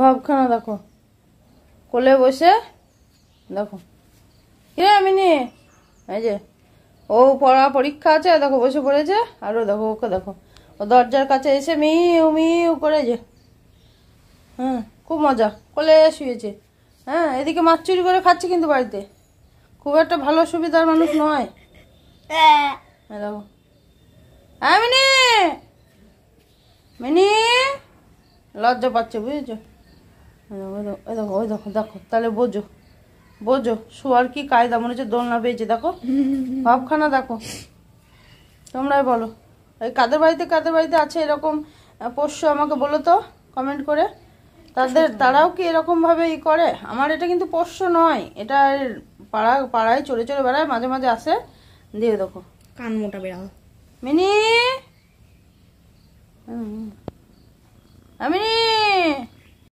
ভাবখানা দেখো কোলে বসে দেখো কিরে আমি এই যে ও পড়া পরীক্ষা আছে দেখো বসে পড়েছে আরও দেখো ওকে দেখো ও দরজার কাছে এসে মিউ মিউ করে যে হ্যাঁ খুব মজা কোলে শুয়েছে হ্যাঁ এদিকে মাছ চুরি করে খাচ্ছে কিন্তু বাড়িতে খুব একটা ভালো সুবিধার মানুষ নয় দেখো হ্যাঁ মিনি মিনি লজ্জা পাচ্ছে বুঝেছো দেখো দেখো দেখো তাহলে বোঝো বোঝো শোয়ার কি কায়দা মনে হচ্ছে দোলনা পেয়েছে দেখো ভাবখানা দেখো তোমরাই বলো ওই কাদের বাড়িতে কাদের বাড়িতে আছে এরকম পোষ্য আমাকে বলো তো কমেন্ট করে তাদের তারাও কি এরকমভাবে ই করে আমার এটা কিন্তু পোষ্য নয় এটা পাড়া পাড়ায় চলে চলে বেড়ায় মাঝে মাঝে আসে দিয়ে দেখো কান মোটা বেড়াও মিনি মিনি